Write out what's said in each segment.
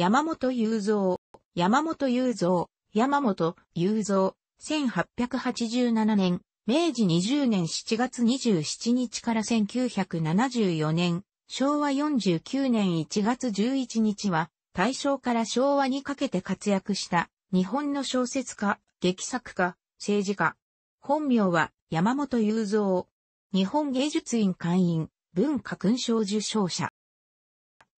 山本雄三、山本雄三、山本雄三、1887年、明治20年7月27日から1974年、昭和49年1月11日は、大正から昭和にかけて活躍した日本の小説家、劇作家、政治家。本名は山本雄三。日本芸術院会員、文化勲章受章者。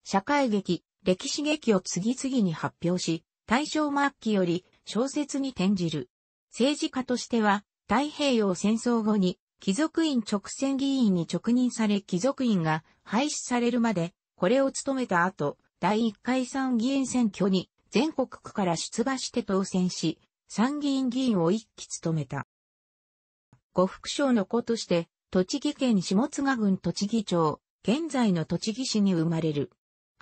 社会劇、歴史劇を次々に発表し、大正末期より小説に転じる。政治家としては、太平洋戦争後に、貴族院直選議員に直任され貴族院が廃止されるまで、これを務めた後、第1回参議院選挙に全国区から出馬して当選し、参議院議員を一期務めた。呉副商の子として、栃木県下津賀郡栃木町、現在の栃木市に生まれる。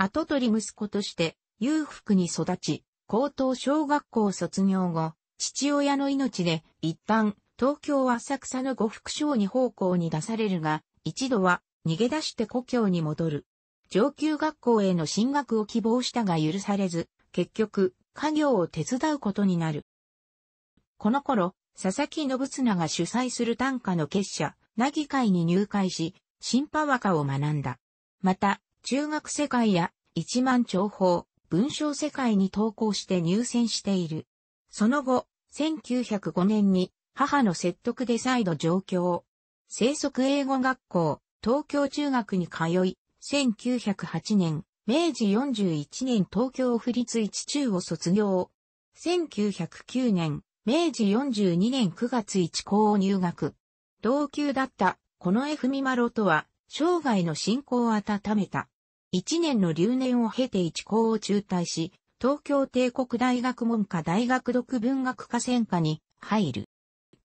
後取り息子として裕福に育ち、高等小学校卒業後、父親の命で一旦東京浅草の呉服商に奉公に出されるが、一度は逃げ出して故郷に戻る。上級学校への進学を希望したが許されず、結局、家業を手伝うことになる。この頃、佐々木信綱が主催する短歌の結社、なぎ会に入会し、新派和歌を学んだ。また、中学世界や一万長報、文章世界に投稿して入選している。その後、1905年に母の説得で再度上京。生息英語学校、東京中学に通い、1908年、明治41年東京府立一中を卒業。1909年、明治42年9月一高を入学。同級だった、この F ミマとは、生涯の信仰を温めた。一年の留年を経て一校を中退し、東京帝国大学文科大学読文学科専科に入る。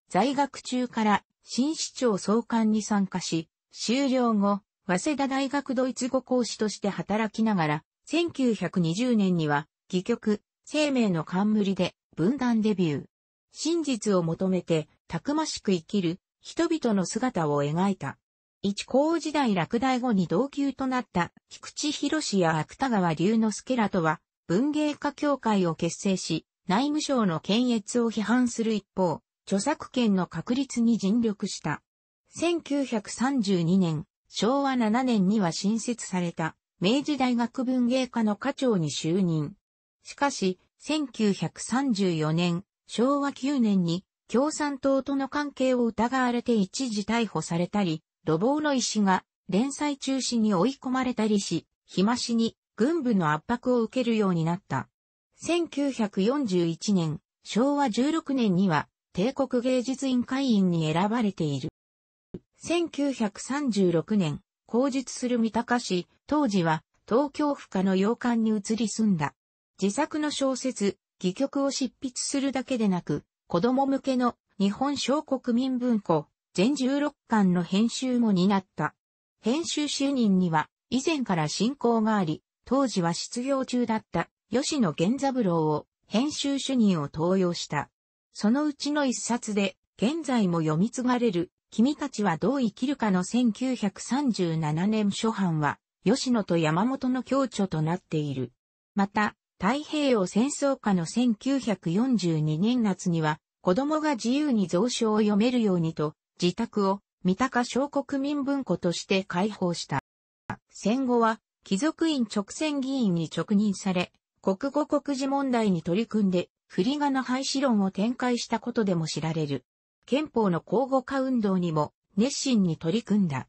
在学中から新市長総監に参加し、終了後、早稲田大学ドイツ語講師として働きながら、1920年には、戯曲、生命の冠で文壇デビュー。真実を求めて、たくましく生きる人々の姿を描いた。一高時代落第後に同級となった菊池博や芥川龍之介らとは文芸家協会を結成し、内務省の検閲を批判する一方、著作権の確立に尽力した。1932年、昭和7年には新設された明治大学文芸科の課長に就任。しかし、1934年、昭和9年に共産党との関係を疑われて一時逮捕されたり、路傍の石が連載中止に追い込まれたりし、日増しに軍部の圧迫を受けるようになった。1941年、昭和16年には帝国芸術院会員に選ばれている。1936年、口述する三鷹市、当時は東京府下の洋館に移り住んだ。自作の小説、戯曲を執筆するだけでなく、子供向けの日本小国民文庫、全16巻の編集も担った。編集就任には以前から進行があり、当時は失業中だった吉野源三郎を編集主任を登用した。そのうちの一冊で、現在も読み継がれる、君たちはどう生きるかの1937年初版は、吉野と山本の共著となっている。また、太平洋戦争下の1942年夏には、子供が自由に蔵書を読めるようにと、自宅を三鷹小国民文庫として開放した。戦後は貴族院直選議員に直任され、国語国事問題に取り組んで、振り仮名廃止論を展開したことでも知られる。憲法の公互化運動にも熱心に取り組んだ。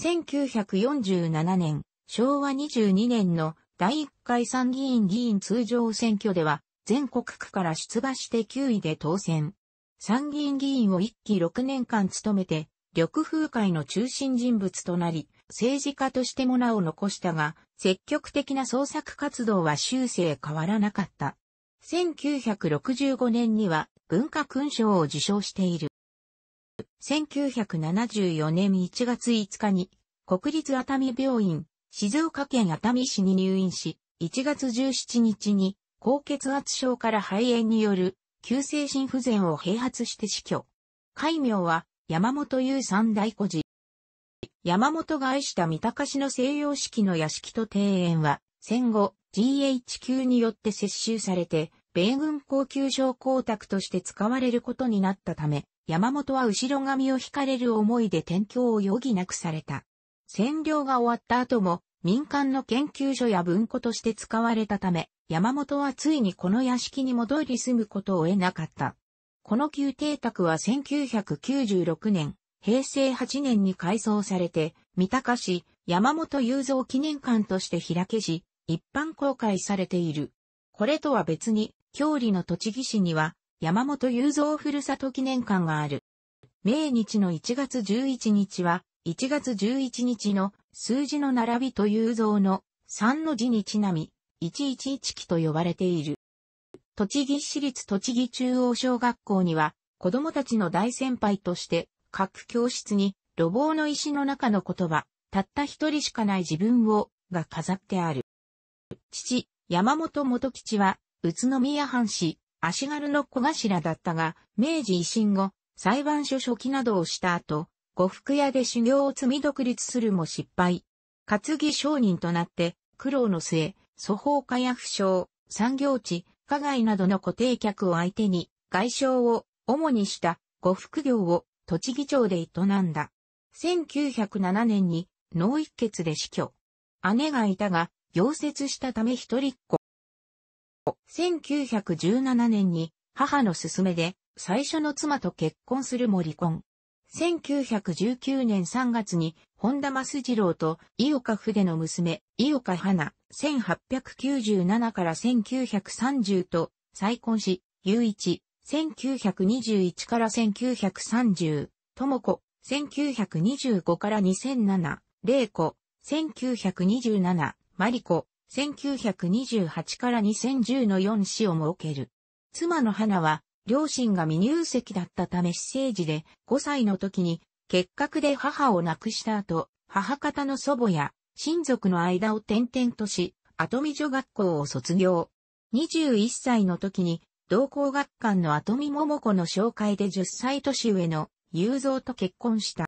1947年、昭和22年の第1回参議院議員通常選挙では、全国区から出馬して9位で当選。参議院議員を1期6年間務めて、緑風会の中心人物となり、政治家としても名を残したが、積極的な創作活動は終生変わらなかった。1965年には文化勲章を受賞している。1974年1月5日に国立熱海病院、静岡県熱海市に入院し、1月17日に高血圧症から肺炎による急性心不全を併発して死去。戒名は、山本優三大孤児。山本が愛した三鷹市の西洋式の屋敷と庭園は、戦後、GHQ によって接収されて、米軍高級症光沢として使われることになったため、山本は後ろ髪を引かれる思いで転居を余儀なくされた。占領が終わった後も、民間の研究所や文庫として使われたため、山本はついにこの屋敷に戻り住むことを得なかった。この旧邸宅は1996年、平成8年に改装されて、三鷹市山本雄三記念館として開けし、一般公開されている。これとは別に、郷里の栃木市には、山本雄三ふるさと記念館がある。明日の1月11日は、1月11日の数字の並びと雄三の3の字にちなみ、111期と呼ばれている。栃木市立栃木中央小学校には、子供たちの大先輩として、各教室に、路傍の石の中の言葉、たった一人しかない自分を、が飾ってある。父、山本元吉は、宇都宮藩士、足軽の小頭だったが、明治維新後、裁判所初期などをした後、呉服屋で修行を積み独立するも失敗。担ぎ商人となって、苦労の末、祖宝家や負傷、産業地、加害などの固定客を相手に、外傷を主にした呉服業を栃木町で営んだ。1907年に脳一血で死去。姉がいたが、溶接したため一人っ子。1917年に母の勧めで最初の妻と結婚するも離婚。1919年3月に本田正次郎と、井岡筆の娘、井岡花、1897から1930と、再婚し、雄一、1921から1930、智子、1925から2007、玲子、1927、マリコ、1928から2010の4子を設ける。妻の花は、両親が未入籍だったため私生児で、5歳の時に結核で母を亡くした後、母方の祖母や親族の間を転々とし、後見女学校を卒業。21歳の時に、同校学館の後見桃子の紹介で10歳年上の雄三と結婚した。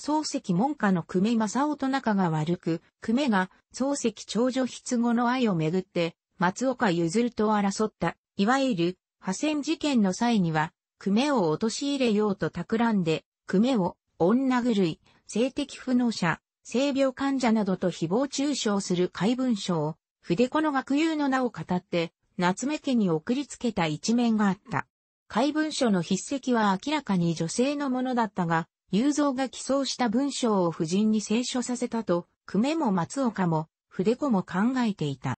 漱石門下の久米正夫と仲が悪く、久米が漱石長女筆後の愛をめぐって、松岡譲と争った、いわゆる、破線事件の際には、久米を陥れようと企んで、クメを、女狂い、性的不能者、性病患者などと誹謗中傷する怪文書を、筆子の学友の名を語って、夏目家に送りつけた一面があった。怪文書の筆跡は明らかに女性のものだったが、雄三が寄贈した文章を夫人に清書させたと、久米も松岡も、筆子も考えていた。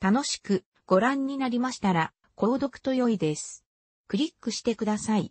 楽しくご覧になりましたら、購読と良いです。クリックしてください。